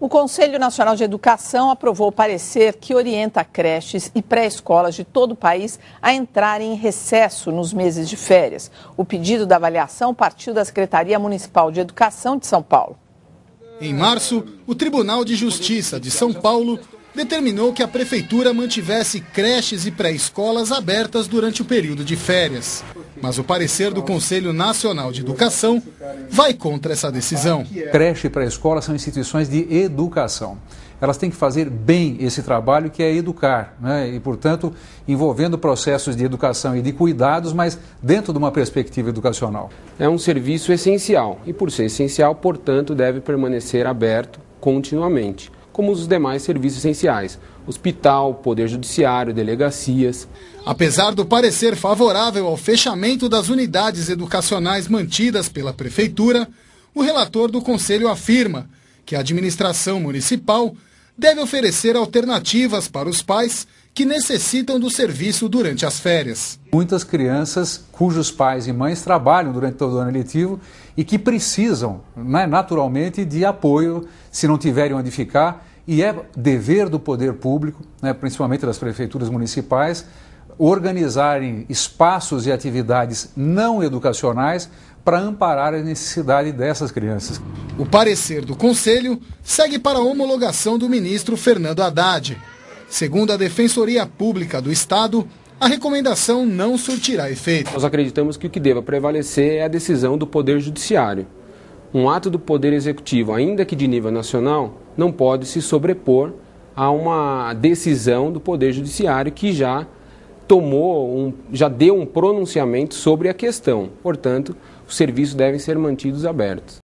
O Conselho Nacional de Educação aprovou o parecer que orienta creches e pré-escolas de todo o país a entrarem em recesso nos meses de férias. O pedido da avaliação partiu da Secretaria Municipal de Educação de São Paulo. Em março, o Tribunal de Justiça de São Paulo determinou que a prefeitura mantivesse creches e pré-escolas abertas durante o período de férias. Mas o parecer do Conselho Nacional de Educação vai contra essa decisão. É. Creche para a escola são instituições de educação. Elas têm que fazer bem esse trabalho que é educar, né? e, portanto, envolvendo processos de educação e de cuidados, mas dentro de uma perspectiva educacional. É um serviço essencial e, por ser essencial, portanto, deve permanecer aberto continuamente como os demais serviços essenciais, hospital, poder judiciário, delegacias. Apesar do parecer favorável ao fechamento das unidades educacionais mantidas pela prefeitura, o relator do conselho afirma que a administração municipal deve oferecer alternativas para os pais que necessitam do serviço durante as férias. Muitas crianças cujos pais e mães trabalham durante todo o ano letivo e que precisam, né, naturalmente, de apoio se não tiverem onde ficar e é dever do poder público, né, principalmente das prefeituras municipais, organizarem espaços e atividades não educacionais para amparar a necessidade dessas crianças. O parecer do Conselho segue para a homologação do ministro Fernando Haddad. Segundo a Defensoria Pública do Estado, a recomendação não surtirá efeito. Nós acreditamos que o que deva prevalecer é a decisão do Poder Judiciário um ato do Poder Executivo, ainda que de nível nacional, não pode se sobrepor a uma decisão do Poder Judiciário que já tomou, um, já deu um pronunciamento sobre a questão. Portanto, os serviços devem ser mantidos abertos.